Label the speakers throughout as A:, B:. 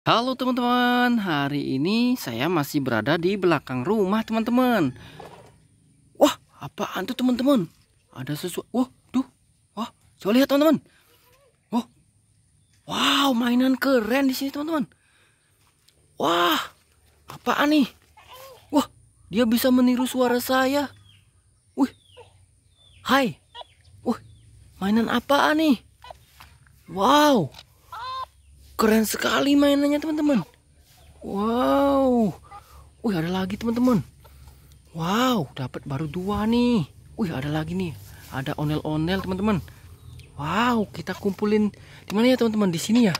A: Halo teman-teman, hari ini saya masih berada di belakang rumah teman-teman. Wah, apaan tuh teman-teman? Ada sesuatu. Wah, duh. Wah, coba lihat teman-teman. Wah. Wow, mainan keren di sini teman-teman. Wah, apaan nih? Wah, dia bisa meniru suara saya. Wih. Hai. Wah, mainan apaan nih? Wow. Keren sekali mainannya teman-teman. Wow. Wih ada lagi teman-teman. Wow, dapat baru dua nih. Wih ada lagi nih. Ada onel-onel teman-teman. Wow, kita kumpulin di mana ya teman-teman? Di sini ya.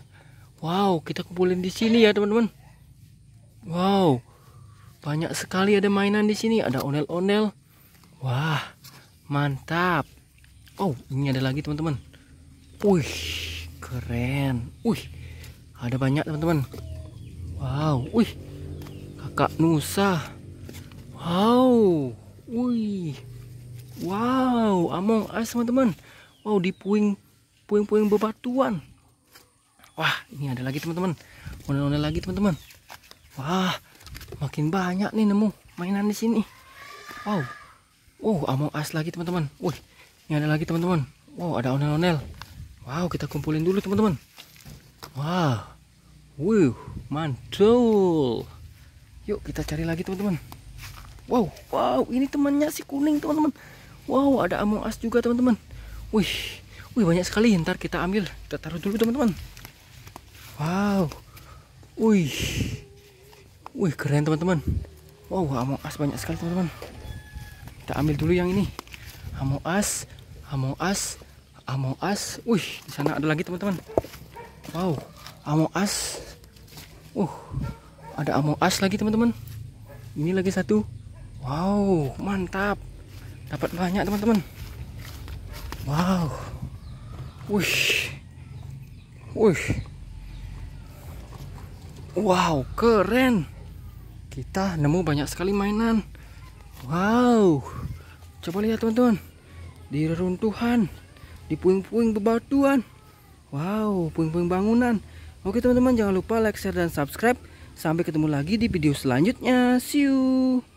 A: Wow, kita kumpulin di sini ya teman-teman. Wow, banyak sekali ada mainan di sini. Ada onel-onel. Wah, mantap. Oh, ini ada lagi teman-teman. Wih, keren. Wih, ada banyak teman-teman wow wih kakak nusa wow wih wow among us teman-teman wow di puing puing-puing bebatuan wah ini ada lagi teman-teman onel-onel lagi teman-teman wah makin banyak nih nemu mainan di sini wow wow among us lagi teman-teman wih ini ada lagi teman-teman wow ada onel-onel wow kita kumpulin dulu teman-teman Wow, wow, mantul. Yuk kita cari lagi teman-teman. Wow, wow, ini temannya si kuning teman-teman. Wow, ada among us juga teman-teman. Wih, wih banyak sekali. Ntar kita ambil, kita taruh dulu teman-teman. Wow, wih, wih keren teman-teman. Wow, among us banyak sekali teman-teman. Kita ambil dulu yang ini. Among us, among us, among us. Wih, di sana ada lagi teman-teman wow among us uh ada among us lagi teman-teman ini lagi satu wow mantap dapat banyak teman-teman wow wih wih wow keren kita nemu banyak sekali mainan wow coba lihat teman-teman di reruntuhan di puing-puing bebatuan Wow, puing-puing bangunan. Oke teman-teman, jangan lupa like, share, dan subscribe. Sampai ketemu lagi di video selanjutnya. See you.